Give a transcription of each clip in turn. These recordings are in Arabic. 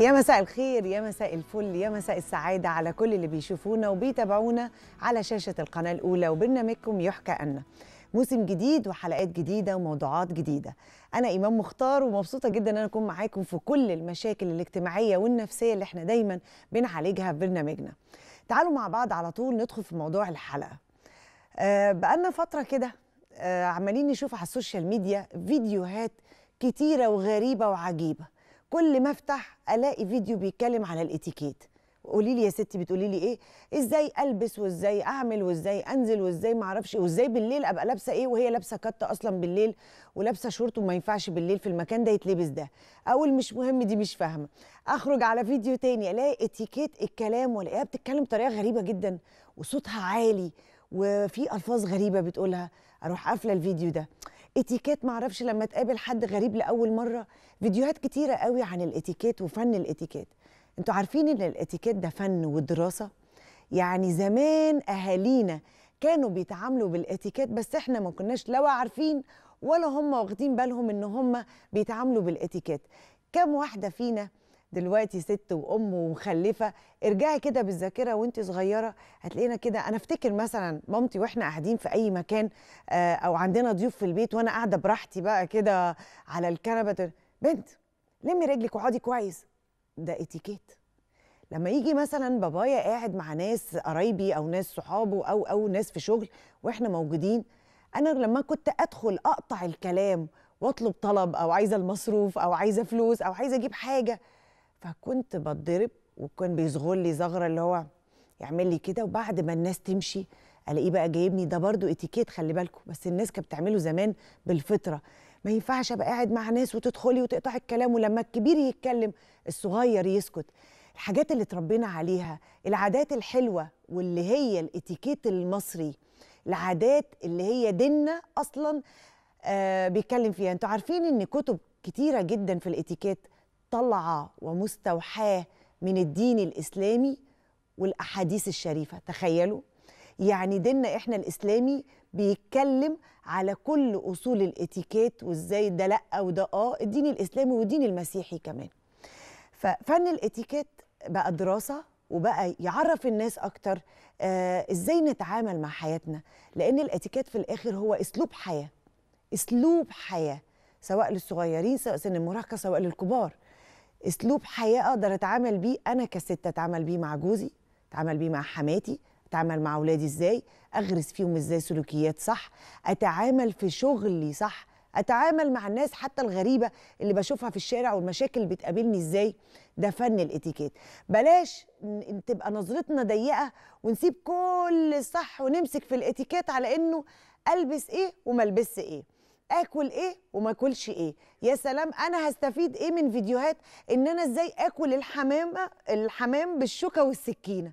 يا مساء الخير يا مساء الفل يا مساء السعادة على كل اللي بيشوفونا وبيتابعونا على شاشة القناة الأولى وبرنامجكم يحكى أن موسم جديد وحلقات جديدة وموضوعات جديدة أنا إمام مختار ومبسوطة جدا أن أنا أكون معاكم في كل المشاكل الاجتماعية والنفسية اللي احنا دايما بنعالجها في برنامجنا تعالوا مع بعض على طول ندخل في موضوع الحلقة أه بقالنا فترة كده أه عمالين نشوف على السوشيال ميديا فيديوهات كتيرة وغريبة وعجيبة كل ما افتح الاقي فيديو بيتكلم على الاتيكيت قولي لي يا ستي بتقولي لي ايه ازاي البس وازاي اعمل وازاي انزل وازاي ما اعرفش إيه، وازاي بالليل ابقى لابسه ايه وهي لابسه كت اصلا بالليل ولابسه شورت وما ينفعش بالليل في المكان ده يتلبس ده اقول مش مهم دي مش فاهمه اخرج على فيديو تاني الاقي اتيكيت الكلام والاقيها بتتكلم بطريقه غريبه جدا وصوتها عالي وفي الفاظ غريبه بتقولها اروح قافله الفيديو ده اتيكيت معرفش لما تقابل حد غريب لاول مره فيديوهات كتيره قوي عن الاتيكيت وفن الاتيكيت انتوا عارفين ان الاتيكيت ده فن ودراسه يعني زمان اهالينا كانوا بيتعاملوا بالاتيكيت بس احنا ما كناش لا عارفين ولا هم واخدين بالهم ان هم بيتعاملوا بالاتيكيت كم واحده فينا دلوقتي ست وام ومخلفه ارجعي كده بالذاكره وانت صغيره هتلاقينا كده انا افتكر مثلا مامتي واحنا قاعدين في اي مكان آه، او عندنا ضيوف في البيت وانا قاعده براحتي بقى كده على الكنبه بنت لمي رجلك وقعدي كويس ده اتيكيت لما يجي مثلا بابايا قاعد مع ناس قرايبي او ناس صحابه او او ناس في شغل واحنا موجودين انا لما كنت ادخل اقطع الكلام واطلب طلب او عايزه المصروف او عايزه فلوس او عايزه اجيب حاجه فكنت بتضرب وكان بيصغر لي زغره اللي هو يعمل لي كده وبعد ما الناس تمشي الاقيه بقى جايبني ده برضو اتيكيت خلي بالكم بس الناس كانت بتعمله زمان بالفطره ما ينفعش ابقى قاعد مع ناس وتدخلي وتقطعي الكلام ولما الكبير يتكلم الصغير يسكت الحاجات اللي اتربينا عليها العادات الحلوه واللي هي الاتيكيت المصري العادات اللي هي ديننا اصلا آه بيتكلم فيها انتوا عارفين ان كتب كتيره جدا في الاتيكيت طلعة ومستوحاة من الدين الإسلامي والأحاديث الشريفة تخيلوا يعني ديننا إحنا الإسلامي بيتكلم على كل أصول الإتيكيت وإزاي ده لأ وده آه الدين الإسلامي والدين المسيحي كمان ففن الإتيكيت بقى دراسة وبقى يعرف الناس أكتر آه إزاي نتعامل مع حياتنا لأن الإتيكيت في الآخر هو أسلوب حياة أسلوب حياة سواء للصغيرين سواء سن المراهقة سواء للكبار اسلوب حياه اقدر اتعامل بيه انا كست اتعامل بيه مع جوزي اتعامل بيه مع حماتي اتعامل مع اولادي ازاي اغرس فيهم ازاي سلوكيات صح اتعامل في شغلي صح اتعامل مع الناس حتى الغريبه اللي بشوفها في الشارع والمشاكل اللي بتقابلني ازاي ده فن الاتيكيت بلاش تبقى نظرتنا ضيقه ونسيب كل الصح ونمسك في الاتيكيت على انه البس ايه وملبس ايه اكل ايه وما اكلش ايه يا سلام انا هستفيد ايه من فيديوهات ان انا ازاي اكل الحمامه الحمام بالشوكه والسكينه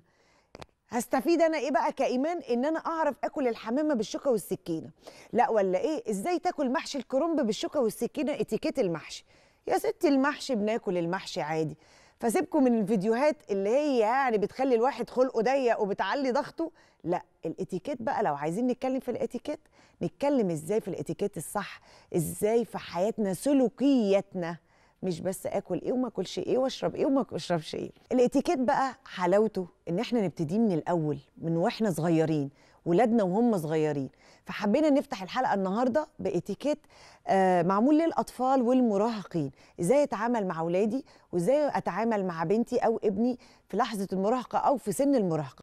هستفيد انا ايه بقى كايمان ان انا اعرف اكل الحمامه بالشوكه والسكينه لا ولا ايه ازاي تاكل محشي الكرنب بالشوكه والسكينه اتيكيت المحشي يا ستي المحشي بناكل المحشي عادي فسيبكم من الفيديوهات اللي هي يعني بتخلي الواحد خلقه ضيق وبتعلي ضغطه لا الاتيكيت بقى لو عايزين نتكلم في الاتيكيت نتكلم ازاي في الاتيكيت الصح ازاي في حياتنا سلوكياتنا مش بس اكل ايه وما اكلش ايه واشرب ايه وما اشربش ايه الاتيكيت بقى حلاوته ان احنا نبتدي من الاول من واحنا صغيرين ولادنا وهم صغيرين فحبينا نفتح الحلقه النهارده باتيكيت آه، معمول للاطفال والمراهقين ازاي اتعامل مع اولادي وازاي اتعامل مع بنتي او ابني في لحظه المراهقه او في سن المراهقه